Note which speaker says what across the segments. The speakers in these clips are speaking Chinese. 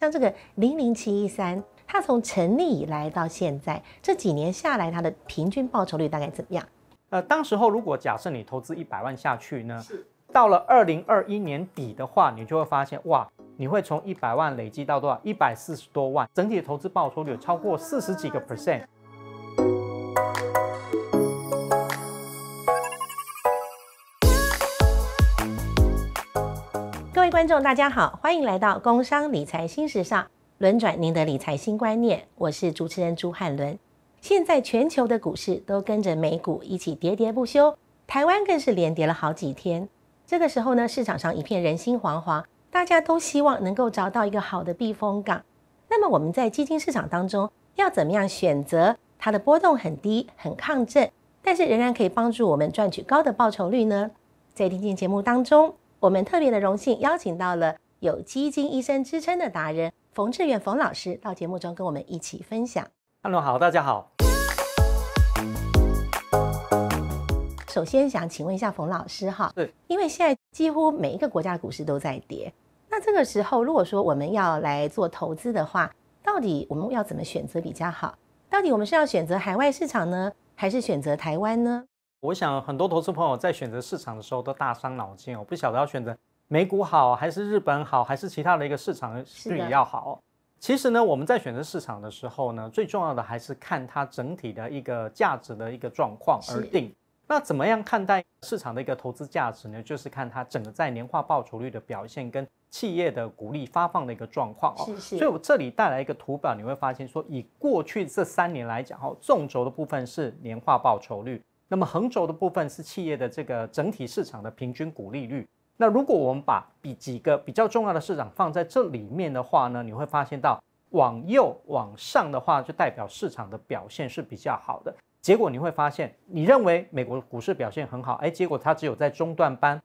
Speaker 1: 像这个零零七一三，它从成立以来到现在这几年下来，它的平均报酬率大概怎么样？
Speaker 2: 呃，当时候如果假设你投资一百万下去呢？到了二零二一年底的话，你就会发现，哇，你会从一百万累积到多少？一百四十多万，整体的投资报酬率超过四十几个 percent。
Speaker 1: 观众大家好，欢迎来到工商理财新时尚，轮转您的理财新观念。我是主持人朱汉伦。现在全球的股市都跟着美股一起喋喋不休，台湾更是连跌了好几天。这个时候呢，市场上一片人心惶惶，大家都希望能够找到一个好的避风港。那么我们在基金市场当中要怎么样选择它的波动很低、很抗震，但是仍然可以帮助我们赚取高的报酬率呢？在今天节目当中。我们特别的荣幸邀请到了有“基金医生”之称的达人冯志远冯老师到节目中跟我们一起分享。
Speaker 2: Hello，好，大家好。
Speaker 1: 首先想请问一下冯老师哈，对，因为现在几乎每一个国家的股市都在跌，那这个时候如果说我们要来做投资的话，到底我们要怎么选择比较好？到底我们是要选择海外市场呢，还是选择台湾呢？
Speaker 2: 我想很多投资朋友在选择市场的时候都大伤脑筋哦，不晓得要选择美股好还是日本好，还是其他的一个市场是比较好。其实呢，我们在选择市场的时候呢，最重要的还是看它整体的一个价值的一个状况而定。那怎么样看待市场的一个投资价值呢？就是看它整个在年化报酬率的表现跟企业的股利发放的一个状况哦。所以，我这里带来一个图表，你会发现说，以过去这三年来讲哦，纵轴的部分是年化报酬率。那么横轴的部分是企业的这个整体市场的平均股利率。那如果我们把比几个比较重要的市场放在这里面的话呢，你会发现到往右往上的话，就代表市场的表现是比较好的。结果你会发现，你认为美国股市表现很好，哎，结果它只有在中段班，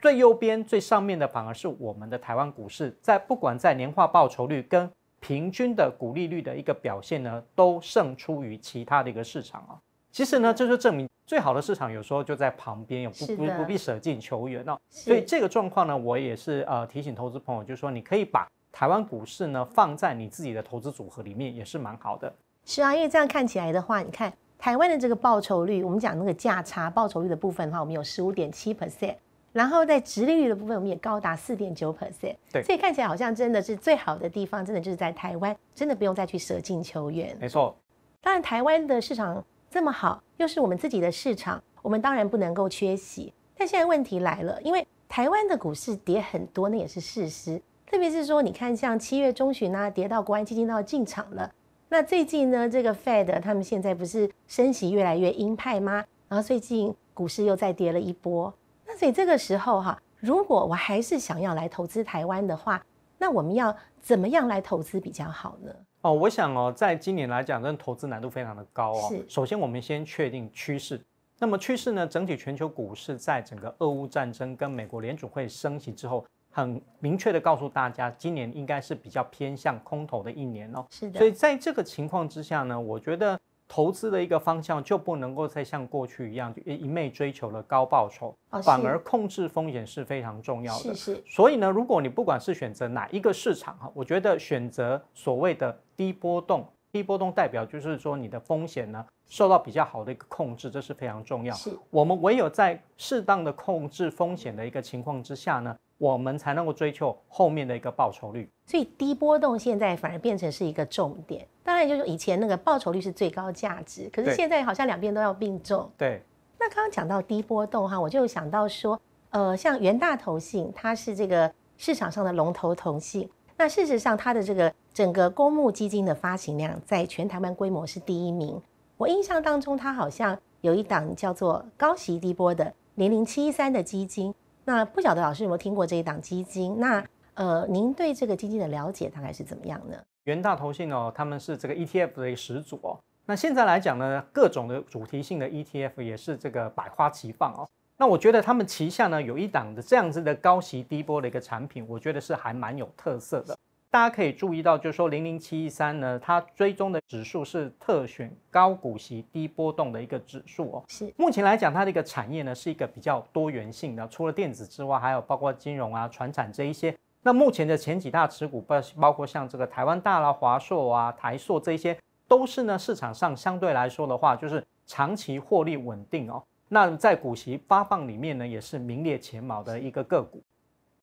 Speaker 2: 最右边最上面的反而是我们的台湾股市，在不管在年化报酬率跟平均的股利率的一个表现呢，都胜出于其他的一个市场啊。其实呢，就证明最好的市场有时候就在旁边，也不不不必舍近求远哦。所以这个状况呢，我也是呃提醒投资朋友，就是说你可以把台湾股市呢放在你自己的投资组合里面，也是蛮好的。
Speaker 1: 是啊，因为这样看起来的话，你看台湾的这个报酬率，我们讲那个价差报酬率的部分的话，我们有十五点七 percent，然后在殖利率的部分，我们也高达四点九 percent。对，所以看起来好像真的是最好的地方，真的就是在台湾，真的不用再去舍近求远。没错，当然台湾的市场。这么好，又是我们自己的市场，我们当然不能够缺席。但现在问题来了，因为台湾的股市跌很多，那也是事实。特别是说，你看像七月中旬啊，跌到国安基金都要进场了。那最近呢，这个 Fed 他们现在不是升息越来越鹰派吗？然后最近股市又再跌了一波。那所以这个时候哈，如果我还是想要来投资台湾的话，那我们要怎么样来投资比较好呢？
Speaker 2: 哦，我想哦，在今年来讲，的投资难度非常的高哦。首先，我们先确定趋势。那么趋势呢？整体全球股市在整个俄乌战争跟美国联储会升息之后，很明确的告诉大家，今年应该是比较偏向空头的一年哦。是的。所以在这个情况之下呢，我觉得。投资的一个方向就不能够再像过去一样一昧追求了高报酬，反而控制风险是非常重要的。是是。所以呢，如果你不管是选择哪一个市场哈，我觉得选择所谓的低波动，低波动代表就是说你的风险呢受到比较好的一个控制，这是非常重要。是。我们唯有在适当的控制风险的一个情况之下呢。我们才能够追求后面的一个报酬率，
Speaker 1: 所以低波动现在反而变成是一个重点。当然，就是以前那个报酬率是最高价值，可是现在好像两边都要并重。对。那刚刚讲到低波动哈，我就想到说，呃，像元大投信，它是这个市场上的龙头投信。那事实上，它的这个整个公募基金的发行量，在全台湾规模是第一名。我印象当中，它好像有一档叫做高息低波的零零七三的基金。那不晓得老师有没有听过这一档基金？那呃，您对这个基金的了解大概是怎么样呢？
Speaker 2: 元大投信哦，他们是这个 ETF 的一个始祖哦。那现在来讲呢，各种的主题性的 ETF 也是这个百花齐放哦。那我觉得他们旗下呢有一档的这样子的高息低波的一个产品，我觉得是还蛮有特色的。大家可以注意到，就是说零零七一三呢，它追踪的指数是特选高股息、低波动的一个指数哦。是目前来讲，它的一个产业呢是一个比较多元性的，除了电子之外，还有包括金融啊、船产这一些。那目前的前几大持股包包括像这个台湾大啦、华硕啊、台硕这一些，都是呢市场上相对来说的话，就是长期获利稳定哦。那在股息发放里面呢，也是名列前茅的一个个股。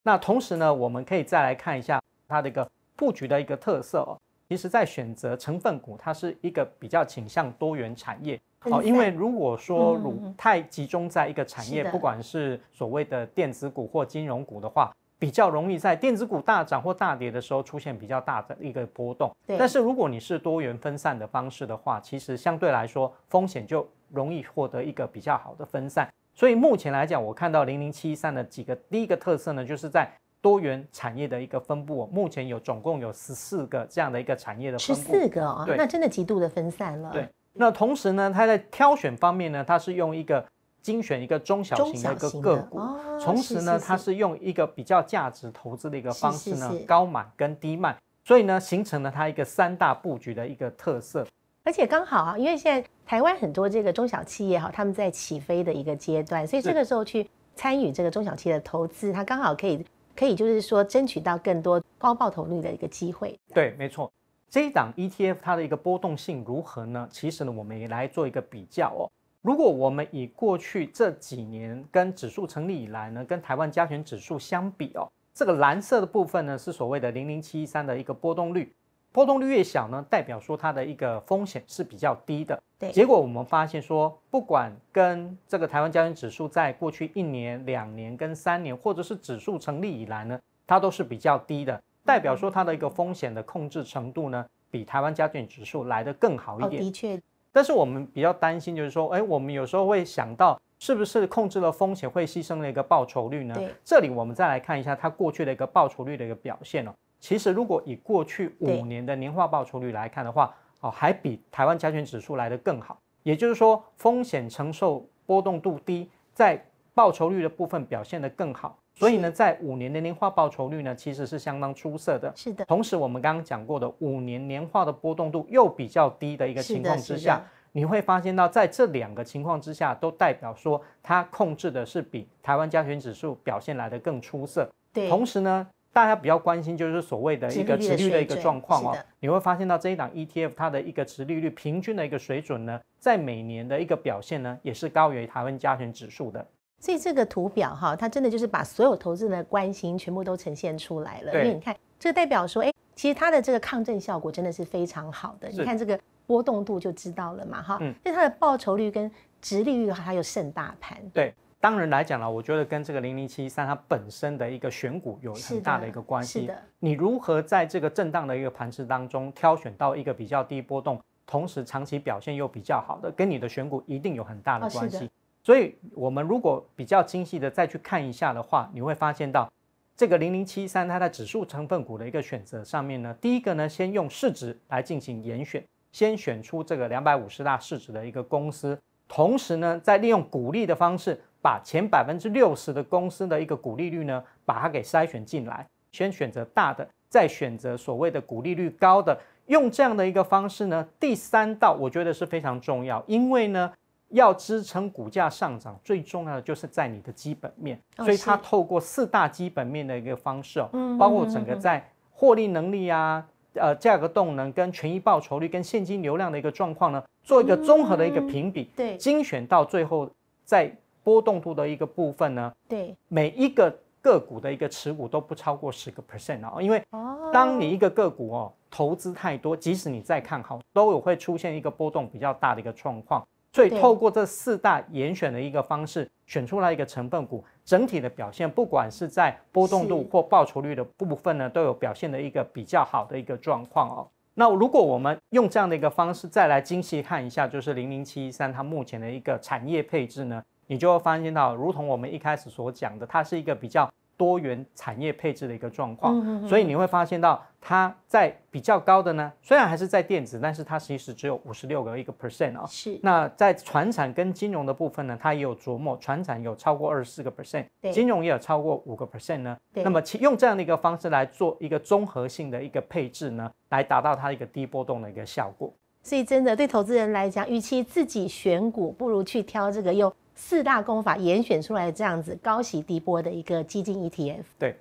Speaker 2: 那同时呢，我们可以再来看一下它的一个。布局的一个特色哦，其实在选择成分股，它是一个比较倾向多元产业哦，因为如果说乳太集中在一个产业，不管是所谓的电子股或金融股的话，比较容易在电子股大涨或大跌的时候出现比较大的一个波动。但是如果你是多元分散的方式的话，其实相对来说风险就容易获得一个比较好的分散。所以目前来讲，我看到零零七三的几个第一个特色呢，就是在。多元产业的一个分布，目前有总共有十四个这样的一个产业的十四
Speaker 1: 个啊，那真的极度的分散了。对，
Speaker 2: 那同时呢，它在挑选方面呢，它是用一个精选一个中小型的一个个股，同时呢，它是用一个比较价值投资的一个方式呢，高买跟低卖，所以呢，形成了它一个三大布局的一个特色。
Speaker 1: 而且刚好啊，因为现在台湾很多这个中小企业哈，他们在起飞的一个阶段，所以这个时候去参与这个中小企业的投资，它刚好可以。可以，就是说争取到更多高爆头率的一个机会。
Speaker 2: 对，没错，这一档 ETF 它的一个波动性如何呢？其实呢，我们也来做一个比较哦。如果我们以过去这几年跟指数成立以来呢，跟台湾加权指数相比哦，这个蓝色的部分呢是所谓的零零七三的一个波动率。波动率越小呢，代表说它的一个风险是比较低的。对，结果我们发现说，不管跟这个台湾交易指数在过去一年、两年、跟三年，或者是指数成立以来呢，它都是比较低的，代表说它的一个风险的控制程度呢，比台湾加权指数来得更好一点。的确。但是我们比较担心就是说，哎，我们有时候会想到，是不是控制了风险会牺牲了一个报酬率呢？这里我们再来看一下它过去的一个报酬率的一个表现哦。其实，如果以过去五年的年化报酬率来看的话，哦，还比台湾加权指数来得更好。也就是说，风险承受波动度低，在报酬率的部分表现得更好。所以呢，在五年的年化报酬率呢，其实是相当出色的。是的。同时，我们刚刚讲过的五年年化的波动度又比较低的一个情况之下，你会发现到在这两个情况之下，都代表说它控制的是比台湾加权指数表现来得更出色。对。同时呢。大家比较关心就是所谓的一个直率的一个状况哦，你会发现到这一档 ETF 它的一个直利率平均的一个水准呢，在每年的一个表现呢，也是高于台湾加权指数的。
Speaker 1: 所以这个图表哈，它真的就是把所有投资的关心全部都呈现出来了。因为你看，这代表说，哎，其实它的这个抗震效果真的是非常好的。你看这个波动度就知道了嘛，哈。嗯。所以它的报酬率跟直利率，它有胜大盘。对。
Speaker 2: 当然来讲了，我觉得跟这个零零七三它本身的一个选股有很大的一个关系。是的，你如何在这个震荡的一个盘子当中挑选到一个比较低波动，同时长期表现又比较好的，跟你的选股一定有很大的关系。所以，我们如果比较精细的再去看一下的话，你会发现到这个零零七三它在指数成分股的一个选择上面呢，第一个呢先用市值来进行严选，先选出这个两百五十大市值的一个公司，同时呢再利用股利的方式。把前百分之六十的公司的一个股利率呢，把它给筛选进来，先选择大的，再选择所谓的股利率高的，用这样的一个方式呢。第三道我觉得是非常重要，因为呢要支撑股价上涨，最重要的就是在你的基本面。所以它透过四大基本面的一个方式哦，嗯，包括整个在获利能力啊，呃，价格动能跟权益报酬率跟现金流量的一个状况呢，做一个综合的一个评比，对，精选到最后再。波动度的一个部分呢，对每一个个股的一个持股都不超过十个 percent 哦，因为哦，当你一个个股哦投资太多，即使你再看好，都有会出现一个波动比较大的一个状况。所以透过这四大严选的一个方式，选出来一个成分股，整体的表现，不管是在波动度或报酬率的部分呢，都有表现的一个比较好的一个状况哦。那如果我们用这样的一个方式再来精细看一下，就是零零七一三它目前的一个产业配置呢？你就会发现到，如同我们一开始所讲的，它是一个比较多元产业配置的一个状况。嗯所以你会发现到，它在比较高的呢，虽然还是在电子，但是它其实只有五十六个一个 percent 啊。是。那在船产跟金融的部分呢，它也有琢磨，船产有超过二十四个 percent，金融也有超过五个 percent 呢。那么其用这样的一个方式来做一个综合性的一个配置呢，来达到它一个低波动的一个效果。
Speaker 1: 所以真的对投资人来讲，与其自己选股，不如去挑这个又。四大功法严选出来这样子高息低波的一个基金 ETF，对，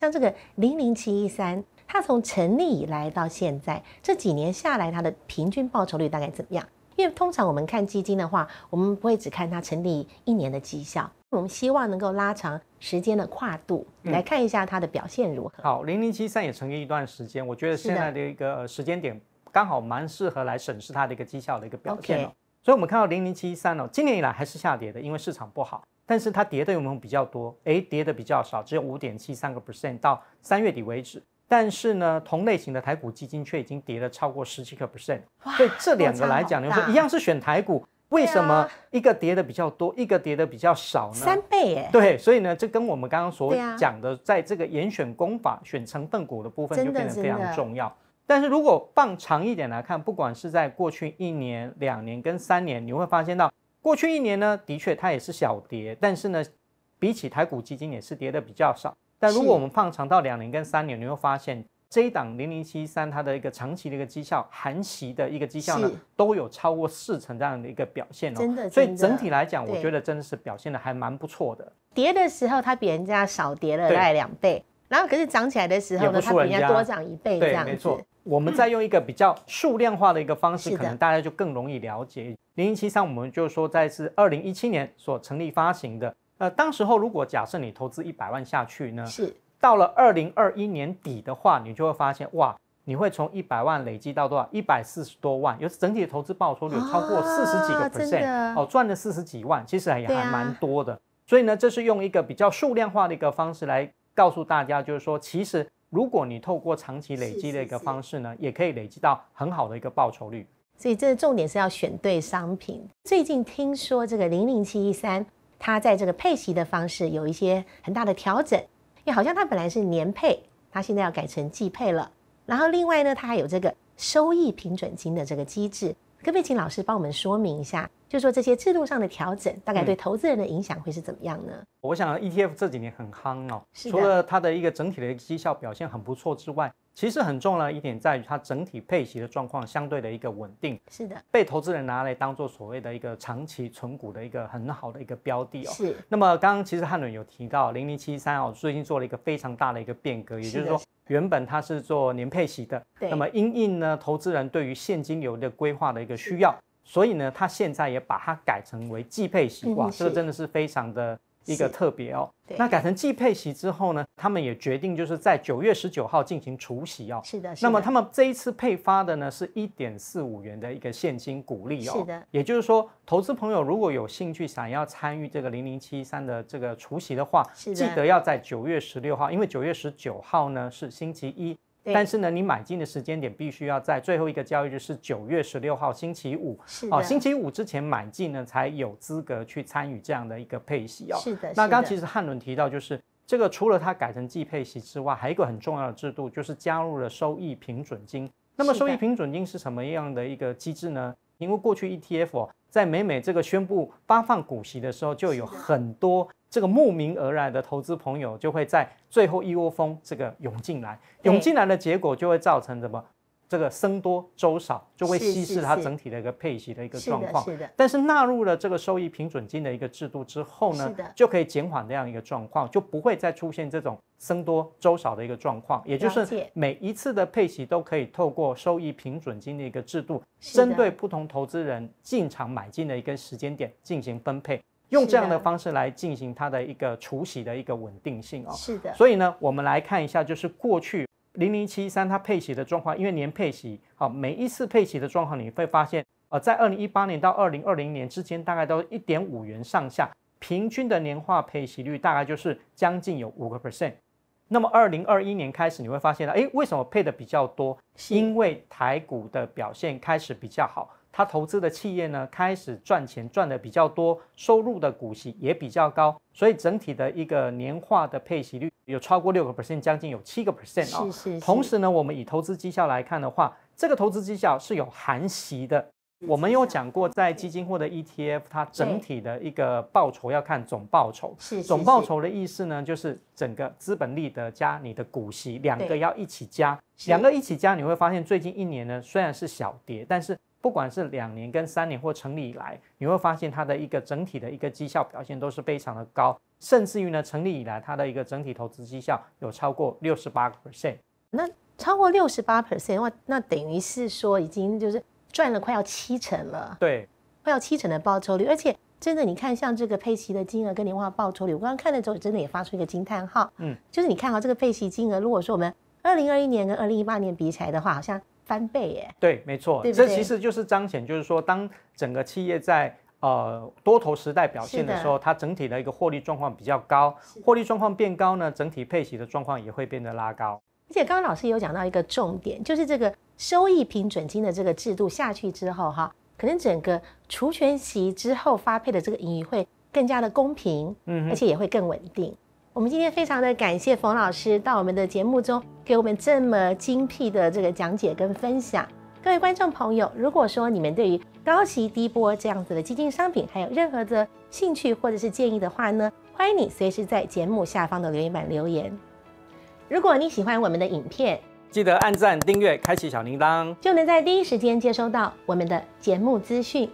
Speaker 1: 像这个零零七一三，它从成立以来到现在这几年下来，它的平均报酬率大概怎么样？因为通常我们看基金的话，我们不会只看它成立一年的绩效，我们希望能够拉长时间的跨度来看一下它的表现如何。
Speaker 2: 好，零零七三也成立一段时间，我觉得现在的一个时间点刚好蛮适合来审视它的一个绩效的一个表现所以我们看到零零七三哦，今年以来还是下跌的，因为市场不好。但是它跌的有没有比较多？诶，跌的比较少，只有五点七三个 percent 到三月底为止。但是呢，同类型的台股基金却已经跌了超过十七个 percent。所以这两个来讲，你说一样是选台股，为什么一个跌的比较多，一个跌的比较少呢？三
Speaker 1: 倍耶！对，
Speaker 2: 所以呢，这跟我们刚刚所讲的，在这个严选功法选成分股的部分就变得非常重要。但是如果放长一点来看，不管是在过去一年、两年跟三年，你会发现到过去一年呢，的确它也是小跌，但是呢，比起台股基金也是跌的比较少。但如果我们放长到两年跟三年，你会发现这一档零零七三它的一个长期的一个绩效、含息的一个绩效呢，都有超过四成这样的一个表现哦。真的，所以整体来讲，我觉得真的是表现的还蛮不错的。
Speaker 1: 跌的时候它比人家少跌了大概两倍，然后可是涨起来的时候呢，它比人家多涨一倍这样子。
Speaker 2: 我们再用一个比较数量化的一个方式，可能大家就更容易了解。零零七三，我们就说在是二零一七年所成立发行的。呃，当时候如果假设你投资一百万下去呢，是到了二零二一年底的话，你就会发现哇，你会从一百万累积到多少？一百四十多万，有整体的投资报酬率有超过四十几个 percent 哦，赚了四十几万，其实也还蛮多的。所以呢，这是用一个比较数量化的一个方式来告诉大家，就是说其实。如果你透过长期累积的一个方式呢，也可以累积到很好的一个报酬率。
Speaker 1: 所以，这重点是要选对商品。最近听说这个零零七一三，它在这个配息的方式有一些很大的调整，因为好像它本来是年配，它现在要改成季配了。然后，另外呢，它还有这个收益平准金的这个机制，可不可以请老师帮我们说明一下？就说这些制度上的调整，大概对投资人的影响会是怎么样呢？
Speaker 2: 我想 ETF 这几年很夯哦，除了它的一个整体的绩效表现很不错之外，其实很重要的一点在于它整体配息的状况相对的一个稳定。是的，被投资人拿来当做所谓的一个长期存股的一个很好的一个标的哦。是。那么刚刚其实汉伦有提到零零七三哦，最近做了一个非常大的一个变革，也就是说原本它是做年配息的，那么因应呢，投资人对于现金流的规划的一个需要。所以呢，他现在也把它改成为寄配席哇，这个真的是非常的一个特别哦。那改成寄配席之后呢，他们也决定就是在九月十九号进行除息哦。是的。那么他们这一次配发的呢，是一点四五元的一个现金股利哦。是的。也就是说，投资朋友如果有兴趣想要参与这个零零七三的这个除息的话，记得要在九月十六号，因为九月十九号呢是星期一。但是呢，你买进的时间点必须要在最后一个交易日是九月十六号星期五哦，星期五之前买进呢才有资格去参与这样的一个配息哦。是的，那刚刚其实汉伦提到，就是这个除了它改成季配息之外，还有一个很重要的制度，就是加入了收益平准金。那么收益平准金是什么样的一个机制呢？因为过去 ETF 在美美这个宣布发放股息的时候，就有很多。这个慕名而来的投资朋友就会在最后一窝蜂这个涌进来，涌进来的结果就会造成什么这个僧多粥少，就会稀释它整体的一个配息的一个状况。但是纳入了这个收益平准金的一个制度之后呢，就可以减缓这样一个状况，就不会再出现这种僧多粥少的一个状况。也就是每一次的配息都可以透过收益平准金的一个制度，针对不同投资人进场买进的一个时间点进行分配。用这样的方式来进行它的一个除息的一个稳定性哦，是的。所以呢，我们来看一下，就是过去零零七三它配息的状况，因为年配息，好每一次配息的状况，你会发现，呃，在二零一八年到二零二零年之间，大概都一点五元上下，平均的年化配息率大概就是将近有五个 percent。那么二零二一年开始，你会发现呢，哎，为什么配的比较多？因为台股的表现开始比较好。他投资的企业呢，开始赚钱赚的比较多，收入的股息也比较高，所以整体的一个年化的配息率有超过六个百分，将近有七个百分哦。是是。同时呢，我们以投资绩效来看的话，这个投资绩效是有含息的。我们有讲过，在基金或者 ETF，它整体的一个报酬要看总报酬。是。总报酬的意思呢，就是整个资本利得加你的股息两个要一起加，两个一起加，你会发现最近一年呢，虽然是小跌，但是。不管是两年跟三年，或成立以来，你会发现它的一个整体的一个绩效表现都是非常的高，甚至于呢，成立以来它的一个整体投资绩效有超过六十八个 percent。
Speaker 1: 那超过六十八 percent 话，那等于是说已经就是赚了快要七成了。对，快要七成的报酬率，而且真的，你看像这个配息的金额跟年化报酬率，我刚刚看的时候真的也发出一个惊叹号。嗯，就是你看啊，这个配息金额，如果说我们二零二一年跟二零一八年比起来的话，好像。翻倍耶？
Speaker 2: 对，没错，这其实就是彰显，就是说，当整个企业在呃多头时代表现的时候，它整体的一个获利状况比较高，获利状况变高呢，整体配息的状况也会变得拉高。
Speaker 1: 而且刚刚老师有讲到一个重点，就是这个收益平准金的这个制度下去之后，哈，可能整个除权息之后发配的这个盈余会更加的公平，嗯，而且也会更稳定。我们今天非常的感谢冯老师到我们的节目中给我们这么精辟的这个讲解跟分享。各位观众朋友，如果说你们对于高息低波这样子的基金商品还有任何的兴趣或者是建议的话呢，欢迎你随时在节目下方的留言板留言。如果你喜欢我们的影片，记得按赞、订阅、开
Speaker 2: 启小铃铛，
Speaker 1: 就能在第一时间接收到我们的节目资讯。